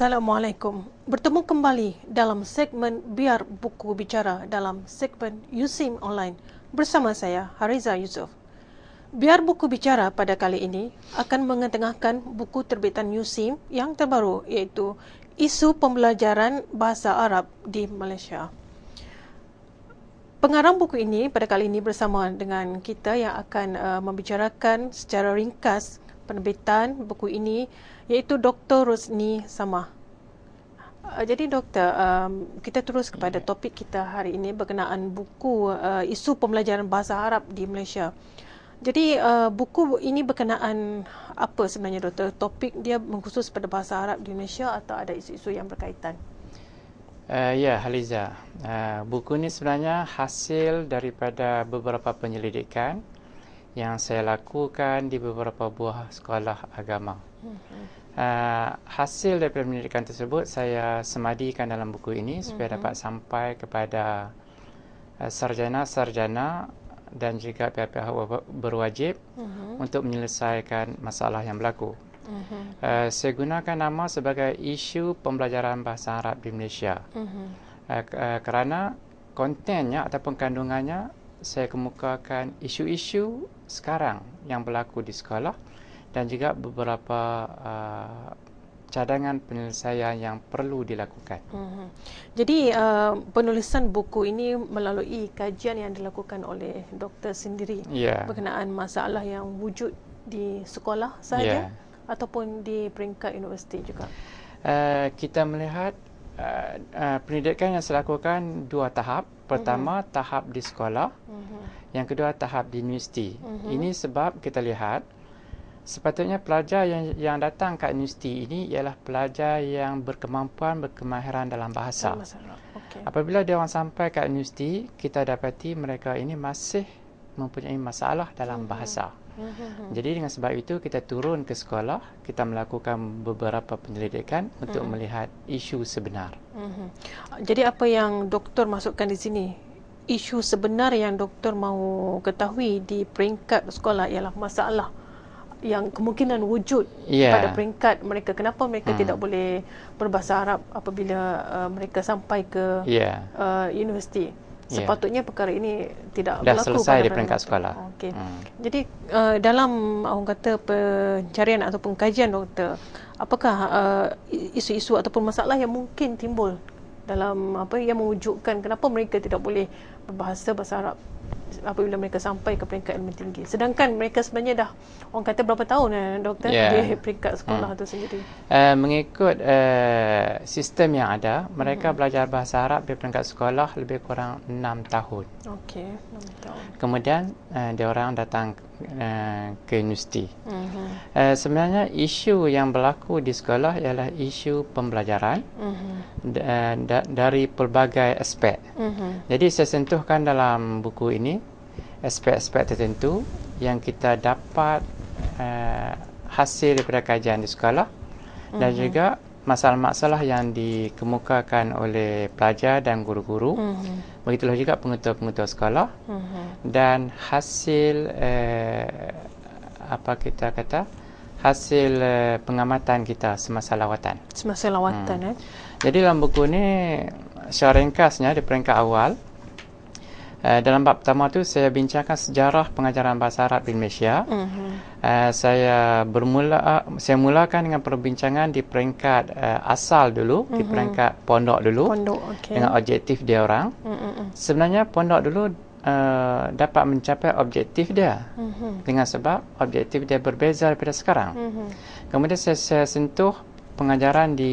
Assalamualaikum. Bertemu kembali dalam segmen Biar Buku Bicara dalam segmen Yusim Online bersama saya Hariza Yusof. Biar Buku Bicara pada kali ini akan mengetengahkan buku terbitan Yusim yang terbaru iaitu Isu Pembelajaran Bahasa Arab di Malaysia. Pengarang buku ini pada kali ini bersama dengan kita yang akan uh, membicarakan secara ringkas penerbitan buku ini iaitu Dr. Rosni Samah. Uh, jadi doktor, um, kita terus kepada topik kita hari ini berkenaan buku uh, isu pembelajaran bahasa Arab di Malaysia. Jadi uh, buku ini berkenaan apa sebenarnya doktor? Topik dia mengkhusus pada bahasa Arab di Malaysia atau ada isu-isu yang berkaitan? Uh, ya, Haliza. Uh, buku ini sebenarnya hasil daripada beberapa penyelidikan yang saya lakukan di beberapa buah sekolah agama. Uh, hasil daripada pendidikan tersebut saya semadikan dalam buku ini supaya mhm. dapat sampai kepada uh, sarjana-sarjana dan juga pihak-pihak berwajib uh-huh. untuk menyelesaikan masalah yang berlaku. Uh, saya gunakan nama sebagai isu pembelajaran bahasa Arab di Malaysia. Uh-huh. Uh, kerana kontennya ataupun kandungannya saya kemukakan isu-isu sekarang yang berlaku di sekolah dan juga beberapa uh, cadangan penyelesaian yang perlu dilakukan. Mm-hmm. Jadi uh, penulisan buku ini melalui kajian yang dilakukan oleh doktor sendiri yeah. berkenaan masalah yang wujud di sekolah sahaja yeah. ataupun di peringkat universiti juga. Uh, kita melihat uh, uh, pendidikan yang dilakukan dua tahap. Pertama, mm-hmm. tahap di sekolah. Mm-hmm. Yang kedua, tahap di universiti. Mm-hmm. Ini sebab kita lihat sepatutnya pelajar yang yang datang ke universiti ini ialah pelajar yang berkemampuan, berkemahiran dalam bahasa. Okay. Apabila dia orang sampai ke universiti, kita dapati mereka ini masih mempunyai masalah dalam mm-hmm. bahasa. Mm-hmm. Jadi dengan sebab itu kita turun ke sekolah, kita melakukan beberapa penyelidikan mm-hmm. untuk melihat isu sebenar. Mm-hmm. Jadi apa yang doktor masukkan di sini? Isu sebenar yang doktor mahu ketahui di peringkat sekolah ialah masalah yang kemungkinan wujud yeah. pada peringkat mereka kenapa mereka hmm. tidak boleh berbahasa Arab apabila uh, mereka sampai ke yeah. uh, universiti. Ya. sepatutnya perkara ini tidak dah berlaku selesai di peringkat itu. sekolah. Okey. Hmm. Jadi uh, dalam orang kata pencarian ataupun kajian doktor, apakah uh, isu-isu ataupun masalah yang mungkin timbul dalam apa yang mewujudkan kenapa mereka tidak boleh berbahasa bahasa Arab apabila mereka sampai ke peringkat elemen tinggi sedangkan mereka sebenarnya dah orang kata berapa tahun eh doktor yeah. di peringkat sekolah hmm. tu sendiri uh, mengikut uh, sistem yang ada mereka hmm. belajar bahasa Arab di peringkat sekolah lebih kurang 6 tahun okey 6 tahun kemudian uh, dia orang datang Ah, ke universiti. Mm-hmm. Uh, sebenarnya isu yang berlaku di sekolah ialah isu pembelajaran mm-hmm. da- ah, da- dari pelbagai aspek. Mm-hmm. Jadi saya sentuhkan dalam buku ini aspek-aspek tertentu yang kita dapat uh, hasil daripada kajian di sekolah mm-hmm. dan mhm. juga masalah-masalah yang dikemukakan oleh pelajar dan guru-guru. Mm-hmm. Begitulah juga pengetua-pengetua sekolah. Mm-hmm. Dan hasil eh, apa kita kata? Hasil eh, pengamatan kita semasa lawatan. Semasa lawatan hmm. eh. Jadi dalam buku ni secara ringkasnya di peringkat awal, Eh, dalam bab pertama tu saya bincangkan sejarah pengajaran bahasa Arab di Malaysia. Mm-hmm. Uh, saya bermula uh, saya mulakan dengan perbincangan di peringkat uh, asal dulu, mm-hmm. di mhm. peringkat pondok dulu. Pondok, okay. Dengan objektif dia orang. Mm-mm. Sebenarnya pondok dulu uh, dapat mencapai objektif dia. Mm-hmm. Dengan sebab objektif dia berbeza daripada sekarang. Mm-hmm. Kemudian saya, saya sentuh pengajaran di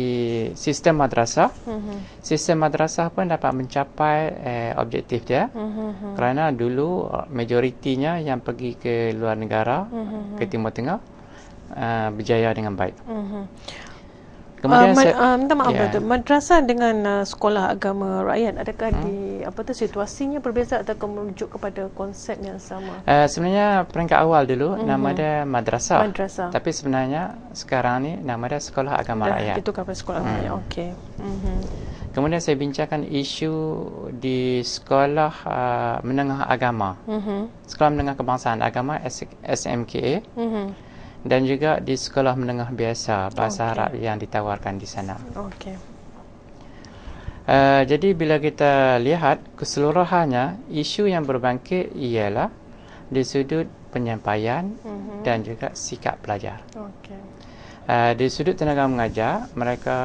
sistem madrasah. Mm-hmm. Sistem madrasah pun dapat mencapai eh, objektif dia. Mm-hmm. Kerana dulu eh, majoritinya yang pergi ke luar negara, mm-hmm. ke Timur Tengah, uh, berjaya dengan baik. Mm-hmm. Kemudian uh, saya, uh, minta maaf yeah. betul. Madrasah dengan uh, sekolah agama rakyat adakah hmm. di apa tu situasinya berbeza atau merujuk kepada konsep yang sama? Uh, sebenarnya peringkat awal dulu mm-hmm. nama mhm. dia madrasah. Madrasah. Tapi sebenarnya sekarang ni nama dia sekolah agama Dah, rakyat. Itu kepada sekolah hmm. rakyat. Okey. Mm-hmm. Kemudian saya bincangkan isu di sekolah uh, menengah agama. Mm-hmm. Sekolah menengah kebangsaan agama SMKA. Mhm dan juga di sekolah menengah biasa bahasa okay. Arab yang ditawarkan di sana. Okay. Uh, eh, jadi bila kita lihat keseluruhannya isu yang berbangkit ialah di sudut penyampaian mm-hmm. dan juga sikap pelajar. Okay. Uh, eh, di sudut tenaga mengajar mereka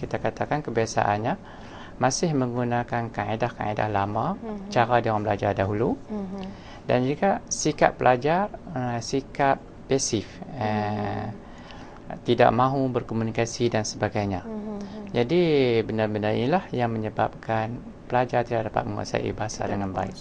kita katakan kebiasaannya masih menggunakan kaedah-kaedah lama mm-hmm. cara dia orang belajar dahulu. Mm-hmm. Dan juga sikap pelajar uh, sikap pasif mm-hmm. eh, tidak mahu berkomunikasi dan sebagainya mm-hmm. jadi benda-benda inilah yang menyebabkan pelajar tidak dapat menguasai bahasa tidak dengan baik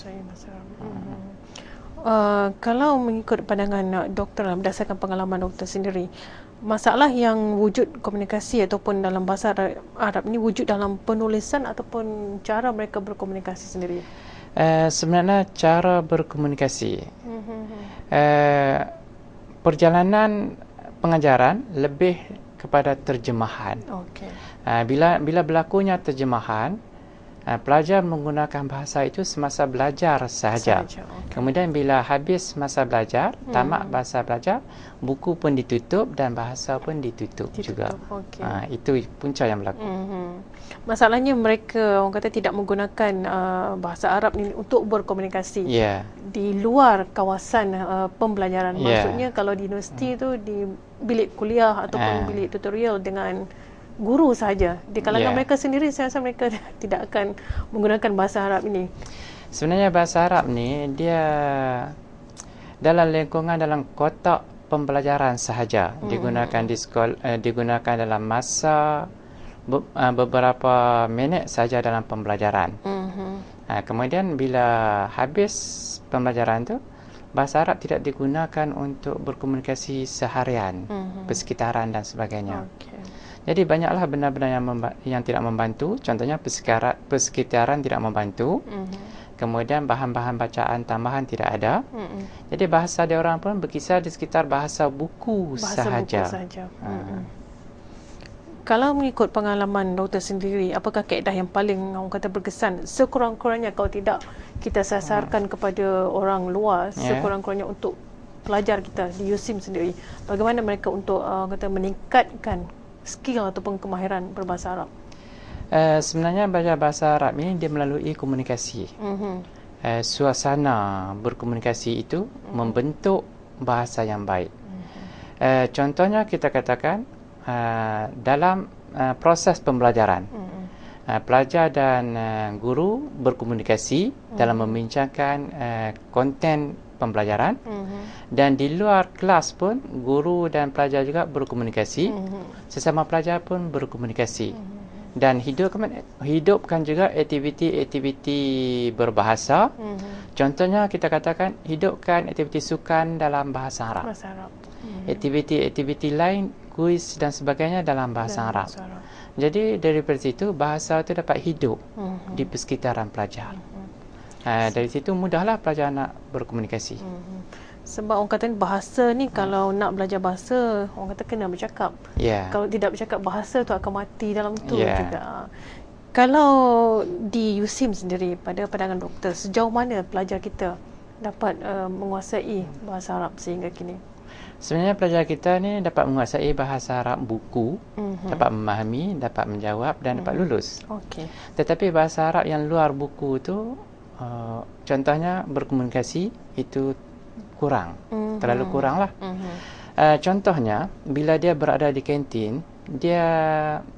Uh, kalau mengikut pandangan uh, doktor lah, berdasarkan pengalaman doktor sendiri masalah yang wujud komunikasi ataupun dalam bahasa Arab ini wujud dalam penulisan ataupun cara mereka berkomunikasi sendiri uh, sebenarnya cara berkomunikasi uh, perjalanan pengajaran lebih kepada terjemahan. Okay. Uh, ah, bila bila berlakunya terjemahan, uh, pelajar menggunakan bahasa itu semasa belajar sahaja. sahaja. Okay. Kemudian bila habis masa belajar, hmm. tamat bahasa belajar, buku pun ditutup dan bahasa pun ditutup, ditutup. juga. Okay. Uh, ah, itu punca yang berlaku. hmm Masalahnya mereka orang kata tidak menggunakan uh, bahasa Arab ini untuk berkomunikasi yeah. di luar kawasan uh, pembelajaran. Ya. Maksudnya yeah. kalau di universiti itu hmm. mm. di bilik kuliah ataupun uh. bilik tutorial dengan guru saja. Di kalangan yeah. mereka sendiri saya rasa mereka tidak akan menggunakan bahasa Arab ini. Sebenarnya bahasa Arab ni dia dalam lingkungan dalam kotak pembelajaran sahaja hmm. digunakan di sekolah eh, digunakan dalam masa be, uh, beberapa minit saja dalam pembelajaran. Hmm. Uh, kemudian bila habis pembelajaran tu bahasa Arab tidak digunakan untuk berkomunikasi seharian, hmm. persekitaran dan sebagainya. Okay. Jadi banyaklah benda-benda yang, yang tidak membantu. Contohnya persekitaran, tidak membantu. Mm-hmm. Kemudian bahan-bahan bacaan tambahan tidak ada. Mm-hmm. Jadi bahasa dia orang pun berkisar di sekitar bahasa buku bahasa sahaja. Buku sahaja. Ha. Mm-hmm. Kalau mengikut pengalaman doktor sendiri, apakah kaedah yang paling orang kata berkesan? Sekurang-kurangnya kalau tidak kita sasarkan mm. kepada orang luar, ya. sekurang-kurangnya untuk pelajar kita di USIM sendiri, bagaimana mereka untuk uh, kata meningkatkan skill ataupun kemahiran berbahasa Arab? Uh, sebenarnya belajar bahasa Arab ini dia melalui komunikasi. Mm-hmm. Uh, suasana berkomunikasi itu mm-hmm. membentuk bahasa yang baik. Mm-hmm. Uh, contohnya kita katakan uh, dalam uh, proses pembelajaran, mm-hmm. uh, pelajar dan uh, guru berkomunikasi mm-hmm. dalam membincangkan uh, konten pembelajaran uh-huh. dan di luar kelas pun guru dan pelajar juga berkomunikasi uh-huh. sesama pelajar pun berkomunikasi uh-huh. dan hidupkan hidupkan juga aktiviti-aktiviti berbahasa uh-huh. contohnya kita katakan hidupkan aktiviti sukan dalam bahasa Arab, bahasa Arab. Uh-huh. aktiviti-aktiviti lain kuis dan sebagainya dalam bahasa dan Arab bahasa. jadi daripada situ bahasa itu dapat hidup uh-huh. di persekitaran pelajar uh-huh. Uh, dari situ mudahlah pelajar nak berkomunikasi. hmm Sebab orang kata bahasa ni hmm. kalau nak belajar bahasa, orang kata kena bercakap. Yeah. Kalau tidak bercakap bahasa tu akan mati dalam tu yeah. juga. Kalau di USIM sendiri pada pandangan doktor, sejauh mana pelajar kita dapat uh, menguasai bahasa Arab sehingga kini? Sebenarnya pelajar kita ni dapat menguasai bahasa Arab buku, mm-hmm. dapat memahami, dapat menjawab dan mm-hmm. dapat mhm. lulus. Okay. Tetapi bahasa Arab yang luar buku tu uh, contohnya berkomunikasi itu kurang, mm-hmm. terlalu kurang lah. Mm-hmm. Uh, eh, contohnya bila dia berada di kantin, dia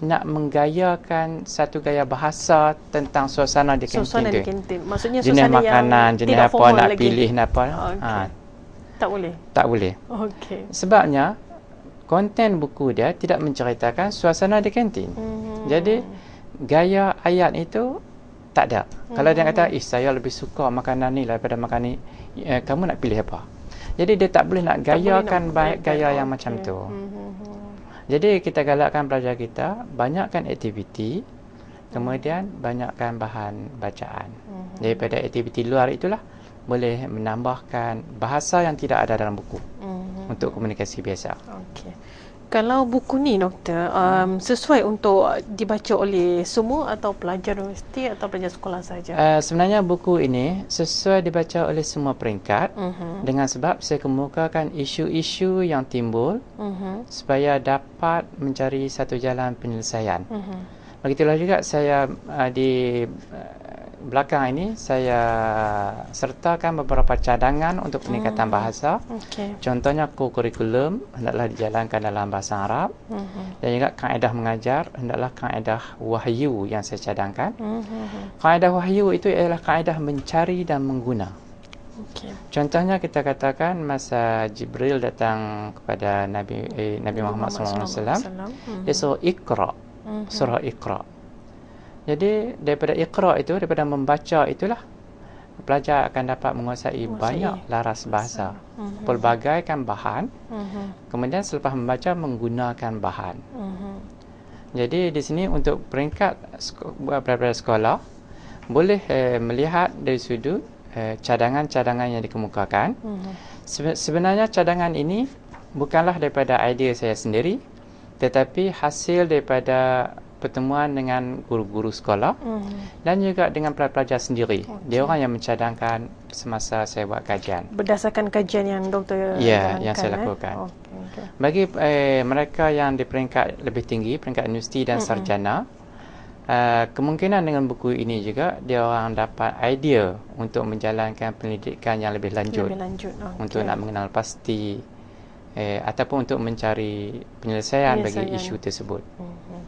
nak menggayakan satu gaya bahasa tentang suasana di kantin. Suasana di kantin, maksudnya suasana jenis makanan, yang jenis tidak apa nak lagi. pilih, apa? Oh, okay. Ha. Tak boleh. Tak boleh. Okay. Sebabnya konten buku dia tidak menceritakan suasana di kantin. Mm-hmm. Jadi gaya ayat itu tak ada. Hmm. Kalau dia kata, eh saya lebih suka makanan ni daripada makanan ni, eh, kamu nak pilih apa? Jadi dia tak boleh nak gayakan baik gaya yang okay. macam tu. Hmm, hmm, Jadi kita galakkan pelajar kita banyakkan aktiviti, kemudian banyakkan bahan bacaan. Daripada aktiviti luar itulah boleh menambahkan bahasa yang tidak ada dalam buku untuk komunikasi biasa. Okay. Kalau buku ni doktor um, sesuai untuk dibaca oleh semua atau pelajar universiti atau pelajar sekolah saja? Uh, sebenarnya buku ini sesuai dibaca oleh semua peringkat uh-huh. dengan sebab saya kemukakan isu-isu yang timbul uh-huh. supaya dapat mencari satu jalan penyelesaian. Uh-huh. Begitulah juga saya uh, di belakang ini saya sertakan beberapa cadangan untuk peningkatan hmm. bahasa. Okay. Contohnya kurikulum hendaklah dijalankan dalam bahasa Arab. Hmm. Dan juga kaedah mengajar hendaklah kaedah wahyu yang saya cadangkan. Hmm. Kaedah wahyu itu ialah kaedah mencari dan mengguna. Okay. Contohnya kita katakan masa Jibril datang kepada Nabi eh, Nabi Muhammad, Muhammad SAW, dia suruh ikra, surah ikra. Hmm. Jadi daripada iqra itu daripada membaca itulah pelajar akan dapat menguasai, menguasai. banyak laras bahasa. Uh-huh. Mhm. Pelbagai kan bahan. Uh-huh. Kemudian selepas membaca menggunakan bahan. Uh-huh. Jadi di sini untuk peringkat pelajar sko- sekolah boleh eh, melihat dari sudut eh, cadangan-cadangan yang dikemukakan. Uh-huh. Sebenarnya cadangan ini bukanlah daripada idea saya sendiri tetapi hasil daripada pertemuan dengan guru-guru sekolah mm-hmm. dan juga dengan pelajar-pelajar sendiri. Okay. Oh, dia orang yang mencadangkan semasa saya buat kajian. Berdasarkan kajian yang doktor yeah, Ya, yang saya eh? lakukan. Okay. Bagi eh, mereka yang di peringkat lebih tinggi, peringkat universiti dan mm-hmm. sarjana, uh, kemungkinan dengan buku ini juga dia orang dapat idea untuk menjalankan pendidikan yang lebih lanjut. Lebih lanjut. Okay. Untuk nak mengenal pasti eh ataupun untuk mencari penyelesaian, penyelesaian. bagi isu tersebut. hmm, hmm.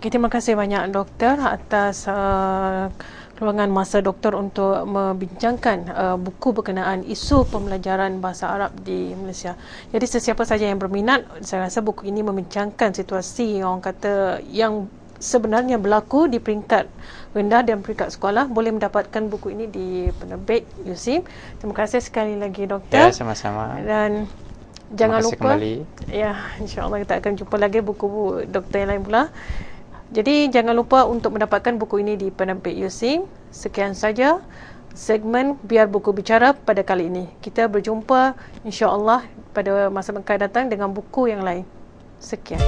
Okay, terima kasih banyak doktor atas uh, luangan masa doktor untuk membincangkan uh, buku berkenaan isu pembelajaran bahasa Arab di Malaysia. Jadi sesiapa saja yang berminat, saya rasa buku ini membincangkan situasi orang kata yang sebenarnya berlaku di peringkat rendah dan peringkat sekolah boleh mendapatkan buku ini di penerbit USIM. Terima kasih sekali lagi doktor. Ya, sama-sama. Dan jangan lupa kembali. ya insyaallah kita akan jumpa lagi buku-buku doktor yang lain pula. Jadi jangan lupa untuk mendapatkan buku ini di penerbit UC. Sekian saja segmen biar buku bicara pada kali ini. Kita berjumpa insya-Allah pada masa akan datang dengan buku yang lain. Sekian.